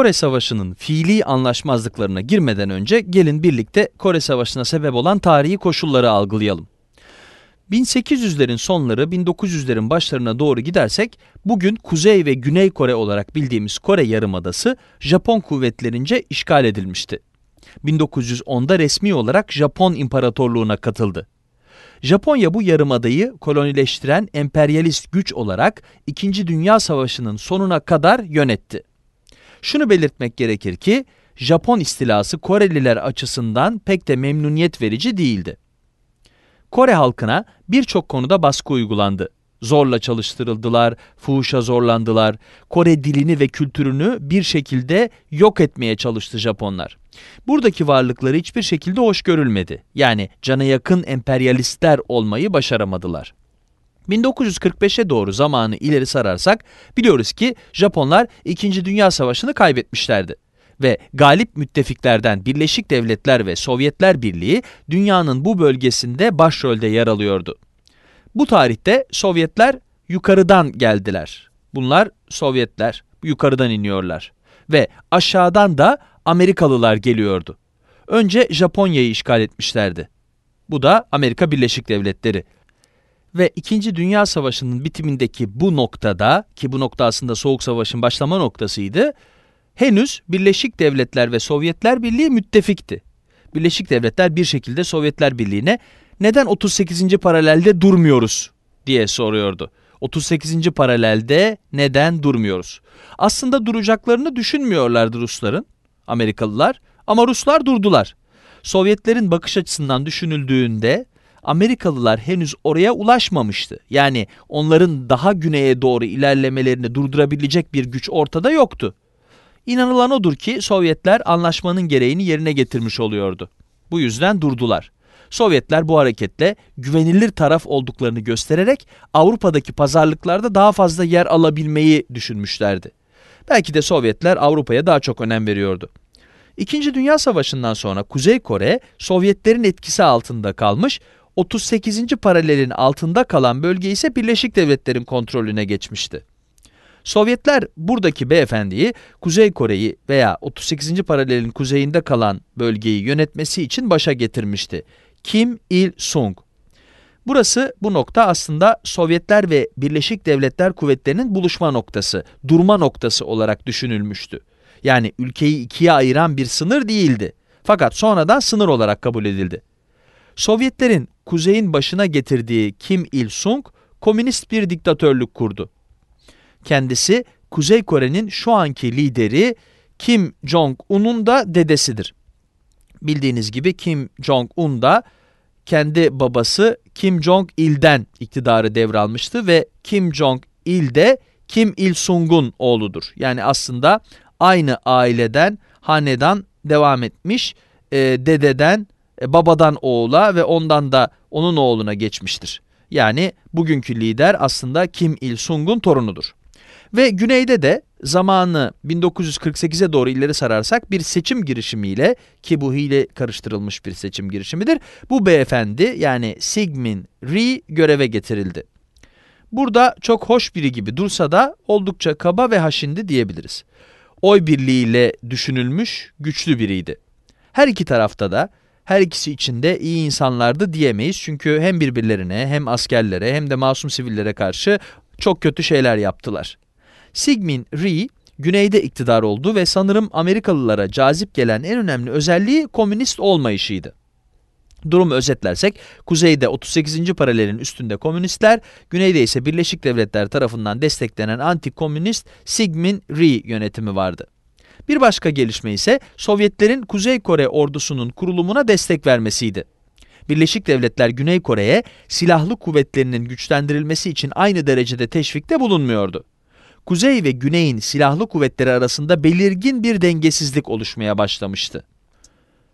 Kore Savaşı'nın fiili anlaşmazlıklarına girmeden önce gelin birlikte Kore Savaşı'na sebep olan tarihi koşulları algılayalım. 1800'lerin sonları 1900'lerin başlarına doğru gidersek bugün Kuzey ve Güney Kore olarak bildiğimiz Kore Yarımadası Japon kuvvetlerince işgal edilmişti. 1910'da resmi olarak Japon İmparatorluğu'na katıldı. Japonya bu yarımadayı kolonileştiren emperyalist güç olarak 2. Dünya Savaşı'nın sonuna kadar yönetti. Şunu belirtmek gerekir ki Japon istilası Koreliler açısından pek de memnuniyet verici değildi. Kore halkına birçok konuda baskı uygulandı. Zorla çalıştırıldılar, fuhuşa zorlandılar. Kore dilini ve kültürünü bir şekilde yok etmeye çalıştı Japonlar. Buradaki varlıkları hiçbir şekilde hoş görülmedi. Yani cana yakın emperyalistler olmayı başaramadılar. 1945'e doğru zamanı ileri sararsak biliyoruz ki Japonlar 2. Dünya Savaşı'nı kaybetmişlerdi ve galip müttefiklerden Birleşik Devletler ve Sovyetler Birliği dünyanın bu bölgesinde başrolde yer alıyordu. Bu tarihte Sovyetler yukarıdan geldiler. Bunlar Sovyetler yukarıdan iniyorlar ve aşağıdan da Amerikalılar geliyordu. Önce Japonya'yı işgal etmişlerdi. Bu da Amerika Birleşik Devletleri ve 2. Dünya Savaşı'nın bitimindeki bu noktada ki bu nokta aslında Soğuk Savaş'ın başlama noktasıydı. Henüz Birleşik Devletler ve Sovyetler Birliği müttefikti. Birleşik Devletler bir şekilde Sovyetler Birliği'ne neden 38. paralelde durmuyoruz diye soruyordu. 38. paralelde neden durmuyoruz? Aslında duracaklarını düşünmüyorlardı Rusların, Amerikalılar ama Ruslar durdular. Sovyetlerin bakış açısından düşünüldüğünde Amerikalılar henüz oraya ulaşmamıştı. Yani onların daha güneye doğru ilerlemelerini durdurabilecek bir güç ortada yoktu. İnanılan odur ki Sovyetler anlaşmanın gereğini yerine getirmiş oluyordu. Bu yüzden durdular. Sovyetler bu hareketle güvenilir taraf olduklarını göstererek Avrupa'daki pazarlıklarda daha fazla yer alabilmeyi düşünmüşlerdi. Belki de Sovyetler Avrupa'ya daha çok önem veriyordu. İkinci Dünya Savaşı'ndan sonra Kuzey Kore Sovyetlerin etkisi altında kalmış, 38. paralelin altında kalan bölge ise Birleşik Devletler'in kontrolüne geçmişti. Sovyetler buradaki beyefendiyi Kuzey Kore'yi veya 38. paralelin kuzeyinde kalan bölgeyi yönetmesi için başa getirmişti. Kim Il-sung. Burası bu nokta aslında Sovyetler ve Birleşik Devletler kuvvetlerinin buluşma noktası, durma noktası olarak düşünülmüştü. Yani ülkeyi ikiye ayıran bir sınır değildi. Fakat sonradan sınır olarak kabul edildi. Sovyetlerin kuzeyin başına getirdiği Kim Il-sung komünist bir diktatörlük kurdu. Kendisi Kuzey Kore'nin şu anki lideri Kim Jong-un'un da dedesidir. Bildiğiniz gibi Kim Jong-un da kendi babası Kim Jong-il'den iktidarı devralmıştı ve Kim Jong-il de Kim Il-sung'un oğludur. Yani aslında aynı aileden hanedan devam etmiş, e, dededen e, babadan oğula ve ondan da onun oğluna geçmiştir. Yani bugünkü lider aslında Kim Il-sung'un torunudur. Ve güneyde de zamanı 1948'e doğru ileri sararsak bir seçim girişimiyle ki bu hile karıştırılmış bir seçim girişimidir. Bu beyefendi yani Sigmin Ri göreve getirildi. Burada çok hoş biri gibi dursa da oldukça kaba ve haşindi diyebiliriz. Oy birliğiyle düşünülmüş güçlü biriydi. Her iki tarafta da her ikisi için de iyi insanlardı diyemeyiz çünkü hem birbirlerine hem askerlere hem de masum sivillere karşı çok kötü şeyler yaptılar. Sigmund Rhee güneyde iktidar oldu ve sanırım Amerikalılara cazip gelen en önemli özelliği komünist olmayışıydı. Durumu özetlersek kuzeyde 38. paralelin üstünde komünistler, güneyde ise Birleşik Devletler tarafından desteklenen anti-komünist Sigmund Rhee yönetimi vardı. Bir başka gelişme ise Sovyetlerin Kuzey Kore ordusunun kurulumuna destek vermesiydi. Birleşik Devletler Güney Kore'ye silahlı kuvvetlerinin güçlendirilmesi için aynı derecede teşvikte bulunmuyordu. Kuzey ve Güney'in silahlı kuvvetleri arasında belirgin bir dengesizlik oluşmaya başlamıştı.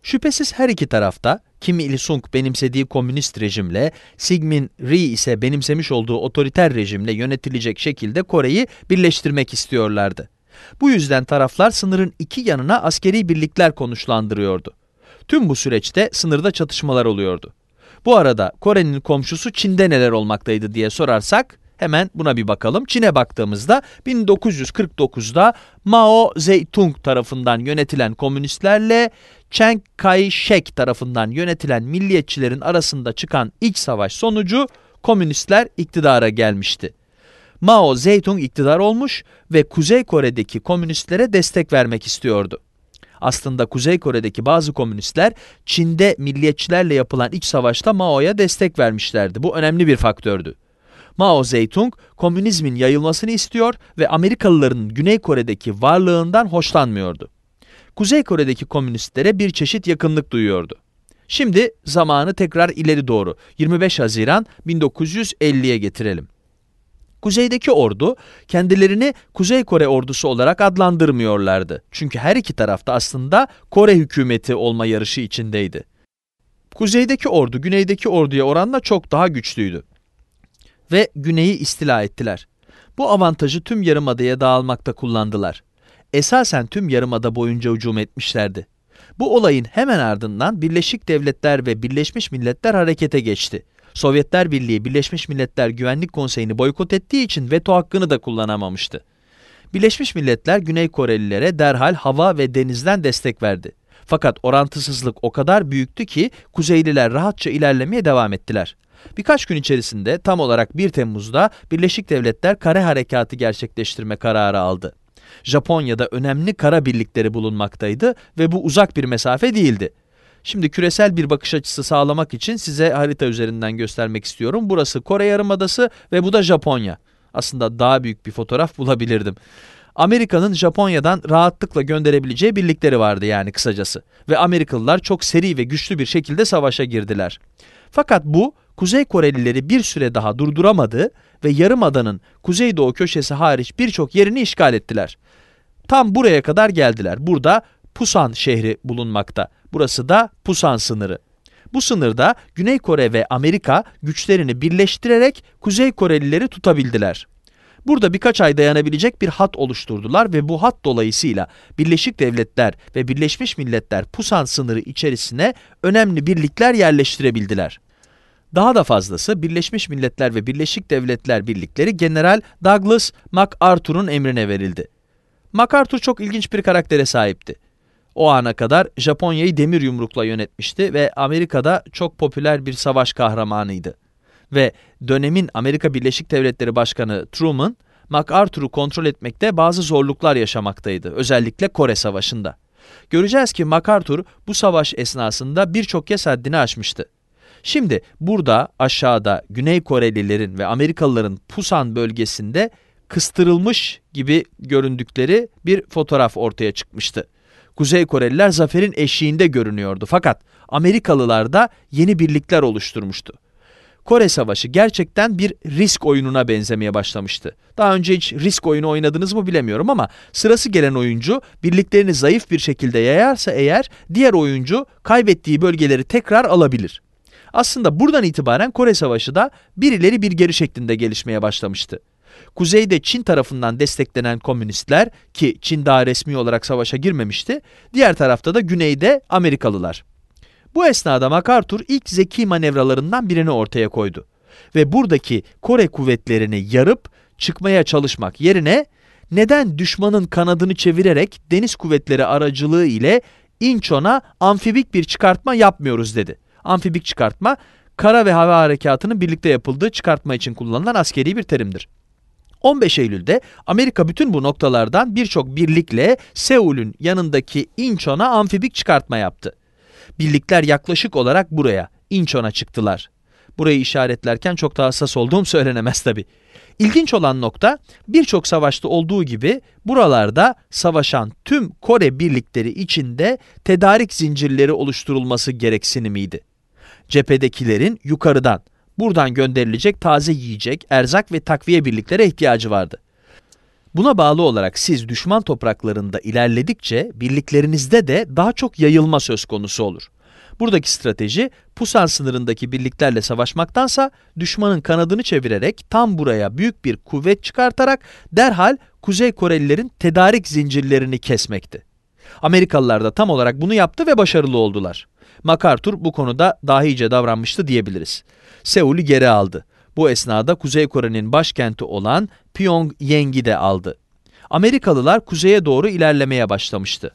Şüphesiz her iki tarafta Kim Il-sung benimsediği komünist rejimle, Sigmin Ri ise benimsemiş olduğu otoriter rejimle yönetilecek şekilde Kore'yi birleştirmek istiyorlardı. Bu yüzden taraflar sınırın iki yanına askeri birlikler konuşlandırıyordu. Tüm bu süreçte sınırda çatışmalar oluyordu. Bu arada Kore'nin komşusu Çin'de neler olmaktaydı diye sorarsak hemen buna bir bakalım. Çin'e baktığımızda 1949'da Mao Zedong tarafından yönetilen komünistlerle Chiang Kai-shek tarafından yönetilen milliyetçilerin arasında çıkan iç savaş sonucu komünistler iktidara gelmişti. Mao Zedong iktidar olmuş ve Kuzey Kore'deki komünistlere destek vermek istiyordu. Aslında Kuzey Kore'deki bazı komünistler Çin'de milliyetçilerle yapılan iç savaşta Mao'ya destek vermişlerdi. Bu önemli bir faktördü. Mao Zedong komünizmin yayılmasını istiyor ve Amerikalıların Güney Kore'deki varlığından hoşlanmıyordu. Kuzey Kore'deki komünistlere bir çeşit yakınlık duyuyordu. Şimdi zamanı tekrar ileri doğru 25 Haziran 1950'ye getirelim. Kuzeydeki ordu kendilerini Kuzey Kore ordusu olarak adlandırmıyorlardı. Çünkü her iki tarafta aslında Kore hükümeti olma yarışı içindeydi. Kuzeydeki ordu güneydeki orduya oranla çok daha güçlüydü ve güneyi istila ettiler. Bu avantajı tüm yarımadaya dağılmakta kullandılar. Esasen tüm yarımada boyunca hücum etmişlerdi. Bu olayın hemen ardından Birleşik Devletler ve Birleşmiş Milletler harekete geçti. Sovyetler Birliği Birleşmiş Milletler Güvenlik Konseyi'ni boykot ettiği için veto hakkını da kullanamamıştı. Birleşmiş Milletler Güney Korelilere derhal hava ve denizden destek verdi. Fakat orantısızlık o kadar büyüktü ki Kuzeyliler rahatça ilerlemeye devam ettiler. Birkaç gün içerisinde tam olarak 1 Temmuz'da Birleşik Devletler kare harekatı gerçekleştirme kararı aldı. Japonya'da önemli kara birlikleri bulunmaktaydı ve bu uzak bir mesafe değildi. Şimdi küresel bir bakış açısı sağlamak için size harita üzerinden göstermek istiyorum. Burası Kore Yarımadası ve bu da Japonya. Aslında daha büyük bir fotoğraf bulabilirdim. Amerika'nın Japonya'dan rahatlıkla gönderebileceği birlikleri vardı yani kısacası. Ve Amerikalılar çok seri ve güçlü bir şekilde savaşa girdiler. Fakat bu Kuzey Korelileri bir süre daha durduramadı ve yarımadanın kuzeydoğu köşesi hariç birçok yerini işgal ettiler. Tam buraya kadar geldiler. Burada Pusan şehri bulunmakta. Burası da Pusan sınırı. Bu sınırda Güney Kore ve Amerika güçlerini birleştirerek Kuzey Korelileri tutabildiler. Burada birkaç ay dayanabilecek bir hat oluşturdular ve bu hat dolayısıyla Birleşik Devletler ve Birleşmiş Milletler Pusan sınırı içerisine önemli birlikler yerleştirebildiler. Daha da fazlası Birleşmiş Milletler ve Birleşik Devletler Birlikleri General Douglas MacArthur'un emrine verildi. MacArthur çok ilginç bir karaktere sahipti. O ana kadar Japonya'yı demir yumrukla yönetmişti ve Amerika'da çok popüler bir savaş kahramanıydı. Ve dönemin Amerika Birleşik Devletleri Başkanı Truman, MacArthur'u kontrol etmekte bazı zorluklar yaşamaktaydı, özellikle Kore Savaşı'nda. Göreceğiz ki MacArthur bu savaş esnasında birçok kez haddini aşmıştı. Şimdi burada aşağıda Güney Korelilerin ve Amerikalıların Pusan bölgesinde kıstırılmış gibi göründükleri bir fotoğraf ortaya çıkmıştı. Kuzey Koreliler zaferin eşiğinde görünüyordu fakat Amerikalılar da yeni birlikler oluşturmuştu. Kore Savaşı gerçekten bir risk oyununa benzemeye başlamıştı. Daha önce hiç risk oyunu oynadınız mı bilemiyorum ama sırası gelen oyuncu birliklerini zayıf bir şekilde yayarsa eğer diğer oyuncu kaybettiği bölgeleri tekrar alabilir. Aslında buradan itibaren Kore Savaşı da birileri bir geri şeklinde gelişmeye başlamıştı. Kuzeyde Çin tarafından desteklenen komünistler ki Çin daha resmi olarak savaşa girmemişti, diğer tarafta da güneyde Amerikalılar. Bu esnada MacArthur ilk zeki manevralarından birini ortaya koydu ve buradaki Kore kuvvetlerini yarıp çıkmaya çalışmak yerine neden düşmanın kanadını çevirerek deniz kuvvetleri aracılığı ile İnçon'a amfibik bir çıkartma yapmıyoruz dedi. Amfibik çıkartma, kara ve hava harekatının birlikte yapıldığı çıkartma için kullanılan askeri bir terimdir. 15 Eylül'de Amerika bütün bu noktalardan birçok birlikle Seul'ün yanındaki Incheon'a amfibik çıkartma yaptı. Birlikler yaklaşık olarak buraya, Incheon'a çıktılar. Burayı işaretlerken çok daha hassas olduğum söylenemez tabi. İlginç olan nokta birçok savaşta olduğu gibi buralarda savaşan tüm Kore birlikleri içinde tedarik zincirleri oluşturulması gereksinimiydi. Cephedekilerin yukarıdan Buradan gönderilecek taze yiyecek, erzak ve takviye birliklere ihtiyacı vardı. Buna bağlı olarak siz düşman topraklarında ilerledikçe birliklerinizde de daha çok yayılma söz konusu olur. Buradaki strateji Pusan sınırındaki birliklerle savaşmaktansa düşmanın kanadını çevirerek tam buraya büyük bir kuvvet çıkartarak derhal Kuzey Korelilerin tedarik zincirlerini kesmekti. Amerikalılar da tam olarak bunu yaptı ve başarılı oldular. MacArthur bu konuda dahice davranmıştı diyebiliriz. Seul'ü geri aldı. Bu esnada Kuzey Kore'nin başkenti olan Pyongyang'i de aldı. Amerikalılar kuzeye doğru ilerlemeye başlamıştı.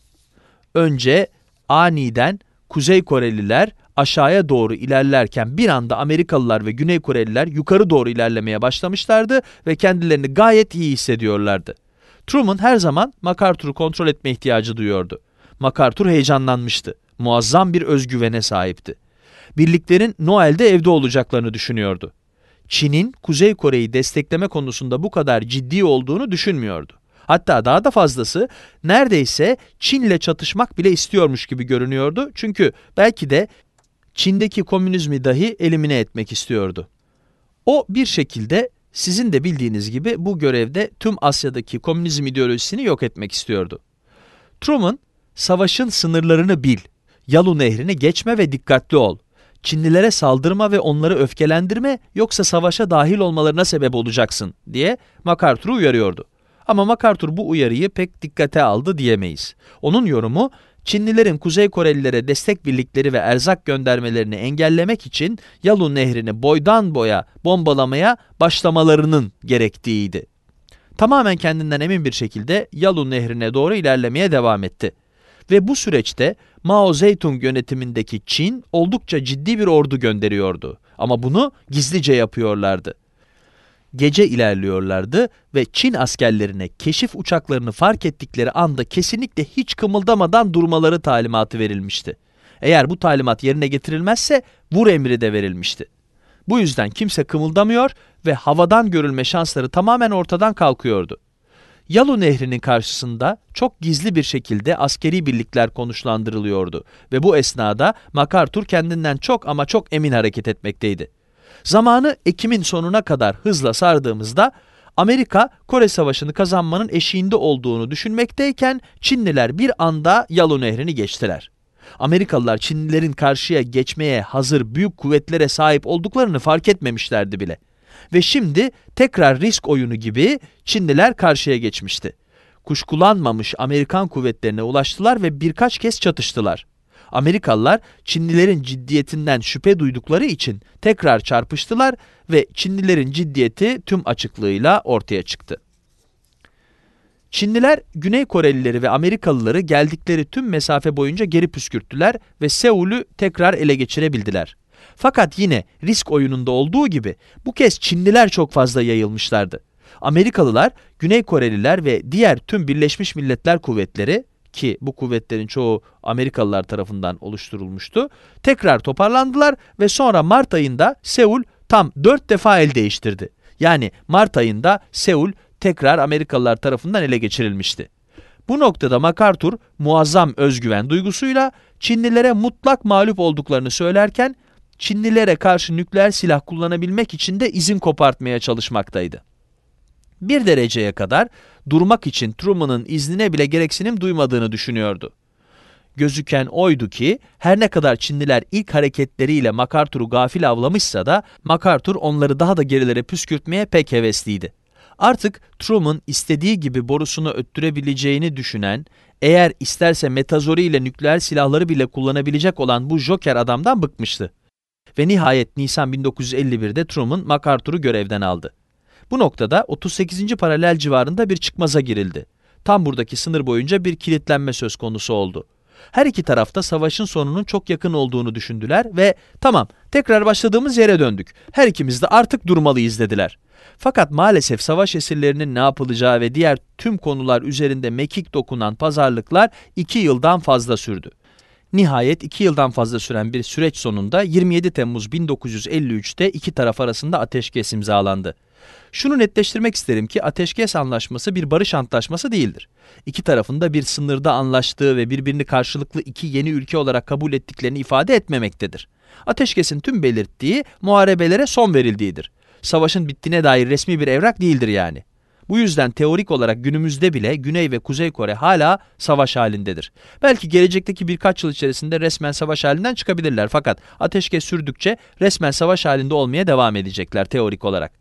Önce aniden Kuzey Koreliler aşağıya doğru ilerlerken bir anda Amerikalılar ve Güney Koreliler yukarı doğru ilerlemeye başlamışlardı ve kendilerini gayet iyi hissediyorlardı. Truman her zaman MacArthur'u kontrol etme ihtiyacı duyuyordu. MacArthur heyecanlanmıştı muazzam bir özgüvene sahipti. Birliklerin Noel'de evde olacaklarını düşünüyordu. Çin'in Kuzey Kore'yi destekleme konusunda bu kadar ciddi olduğunu düşünmüyordu. Hatta daha da fazlası neredeyse Çin'le çatışmak bile istiyormuş gibi görünüyordu. Çünkü belki de Çin'deki komünizmi dahi elimine etmek istiyordu. O bir şekilde sizin de bildiğiniz gibi bu görevde tüm Asya'daki komünizm ideolojisini yok etmek istiyordu. Truman, savaşın sınırlarını bil Yalu nehrini geçme ve dikkatli ol. Çinlilere saldırma ve onları öfkelendirme yoksa savaşa dahil olmalarına sebep olacaksın diye MacArthur'u uyarıyordu. Ama MacArthur bu uyarıyı pek dikkate aldı diyemeyiz. Onun yorumu Çinlilerin Kuzey Korelilere destek birlikleri ve erzak göndermelerini engellemek için Yalu nehrini boydan boya bombalamaya başlamalarının gerektiğiydi. Tamamen kendinden emin bir şekilde Yalu nehrine doğru ilerlemeye devam etti. Ve bu süreçte Mao Zedong yönetimindeki Çin oldukça ciddi bir ordu gönderiyordu. Ama bunu gizlice yapıyorlardı. Gece ilerliyorlardı ve Çin askerlerine keşif uçaklarını fark ettikleri anda kesinlikle hiç kımıldamadan durmaları talimatı verilmişti. Eğer bu talimat yerine getirilmezse vur emri de verilmişti. Bu yüzden kimse kımıldamıyor ve havadan görülme şansları tamamen ortadan kalkıyordu. Yalu Nehri'nin karşısında çok gizli bir şekilde askeri birlikler konuşlandırılıyordu ve bu esnada MacArthur kendinden çok ama çok emin hareket etmekteydi. Zamanı Ekim'in sonuna kadar hızla sardığımızda Amerika Kore Savaşı'nı kazanmanın eşiğinde olduğunu düşünmekteyken Çinliler bir anda Yalu Nehri'ni geçtiler. Amerikalılar Çinlilerin karşıya geçmeye hazır büyük kuvvetlere sahip olduklarını fark etmemişlerdi bile. Ve şimdi tekrar risk oyunu gibi Çinliler karşıya geçmişti. Kuşkulanmamış Amerikan kuvvetlerine ulaştılar ve birkaç kez çatıştılar. Amerikalılar Çinlilerin ciddiyetinden şüphe duydukları için tekrar çarpıştılar ve Çinlilerin ciddiyeti tüm açıklığıyla ortaya çıktı. Çinliler Güney Korelileri ve Amerikalıları geldikleri tüm mesafe boyunca geri püskürttüler ve Seul'ü tekrar ele geçirebildiler. Fakat yine risk oyununda olduğu gibi bu kez Çinliler çok fazla yayılmışlardı. Amerikalılar, Güney Koreliler ve diğer tüm Birleşmiş Milletler kuvvetleri ki bu kuvvetlerin çoğu Amerikalılar tarafından oluşturulmuştu. Tekrar toparlandılar ve sonra Mart ayında Seul tam 4 defa el değiştirdi. Yani Mart ayında Seul tekrar Amerikalılar tarafından ele geçirilmişti. Bu noktada MacArthur muazzam özgüven duygusuyla Çinlilere mutlak mağlup olduklarını söylerken Çinlilere karşı nükleer silah kullanabilmek için de izin kopartmaya çalışmaktaydı. Bir dereceye kadar durmak için Truman'ın iznine bile gereksinim duymadığını düşünüyordu. Gözüken oydu ki her ne kadar Çinliler ilk hareketleriyle MacArthur'u gafil avlamışsa da MacArthur onları daha da gerilere püskürtmeye pek hevesliydi. Artık Truman istediği gibi borusunu öttürebileceğini düşünen, eğer isterse metazori ile nükleer silahları bile kullanabilecek olan bu joker adamdan bıkmıştı ve nihayet Nisan 1951'de Truman MacArthur'u görevden aldı. Bu noktada 38. paralel civarında bir çıkmaza girildi. Tam buradaki sınır boyunca bir kilitlenme söz konusu oldu. Her iki tarafta savaşın sonunun çok yakın olduğunu düşündüler ve tamam tekrar başladığımız yere döndük. Her ikimiz de artık durmalıyız dediler. Fakat maalesef savaş esirlerinin ne yapılacağı ve diğer tüm konular üzerinde mekik dokunan pazarlıklar iki yıldan fazla sürdü. Nihayet 2 yıldan fazla süren bir süreç sonunda 27 Temmuz 1953'te iki taraf arasında ateşkes imzalandı. Şunu netleştirmek isterim ki ateşkes anlaşması bir barış antlaşması değildir. İki tarafın da bir sınırda anlaştığı ve birbirini karşılıklı iki yeni ülke olarak kabul ettiklerini ifade etmemektedir. Ateşkesin tüm belirttiği muharebelere son verildiğidir. Savaşın bittiğine dair resmi bir evrak değildir yani. Bu yüzden teorik olarak günümüzde bile Güney ve Kuzey Kore hala savaş halindedir. Belki gelecekteki birkaç yıl içerisinde resmen savaş halinden çıkabilirler fakat ateşkes sürdükçe resmen savaş halinde olmaya devam edecekler teorik olarak.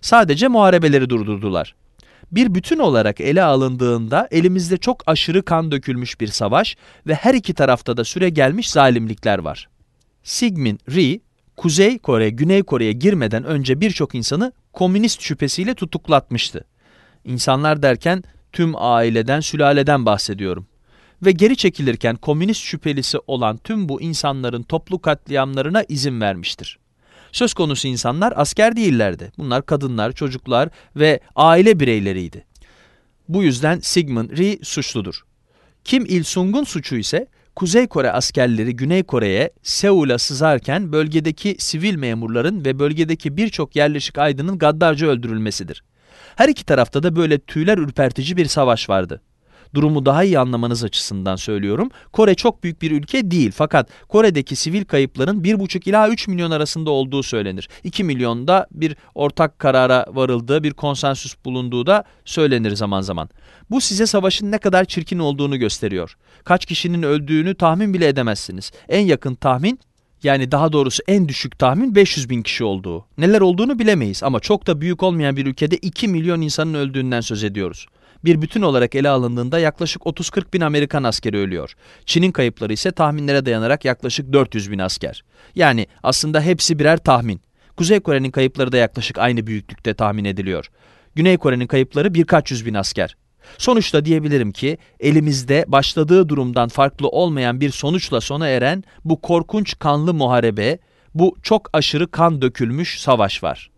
Sadece muharebeleri durdurdular bir bütün olarak ele alındığında elimizde çok aşırı kan dökülmüş bir savaş ve her iki tarafta da süre gelmiş zalimlikler var. Sigmin Rhee, Kuzey Kore, Güney Kore'ye girmeden önce birçok insanı komünist şüphesiyle tutuklatmıştı insanlar derken tüm aileden, sülaleden bahsediyorum. Ve geri çekilirken komünist şüphelisi olan tüm bu insanların toplu katliamlarına izin vermiştir. Söz konusu insanlar asker değillerdi. Bunlar kadınlar, çocuklar ve aile bireyleriydi. Bu yüzden Sigmund Rhee suçludur. Kim Il-sung'un suçu ise Kuzey Kore askerleri Güney Kore'ye, Seul'a sızarken bölgedeki sivil memurların ve bölgedeki birçok yerleşik aydının gaddarca öldürülmesidir. Her iki tarafta da böyle tüyler ürpertici bir savaş vardı. Durumu daha iyi anlamanız açısından söylüyorum. Kore çok büyük bir ülke değil fakat Kore'deki sivil kayıpların 1,5 ila 3 milyon arasında olduğu söylenir. 2 milyonda bir ortak karara varıldığı bir konsensüs bulunduğu da söylenir zaman zaman. Bu size savaşın ne kadar çirkin olduğunu gösteriyor. Kaç kişinin öldüğünü tahmin bile edemezsiniz. En yakın tahmin yani daha doğrusu en düşük tahmin 500 bin kişi olduğu. Neler olduğunu bilemeyiz ama çok da büyük olmayan bir ülkede 2 milyon insanın öldüğünden söz ediyoruz. Bir bütün olarak ele alındığında yaklaşık 30-40 bin Amerikan askeri ölüyor. Çin'in kayıpları ise tahminlere dayanarak yaklaşık 400 bin asker. Yani aslında hepsi birer tahmin. Kuzey Kore'nin kayıpları da yaklaşık aynı büyüklükte tahmin ediliyor. Güney Kore'nin kayıpları birkaç yüz bin asker. Sonuçta diyebilirim ki elimizde başladığı durumdan farklı olmayan bir sonuçla sona eren bu korkunç kanlı muharebe, bu çok aşırı kan dökülmüş savaş var.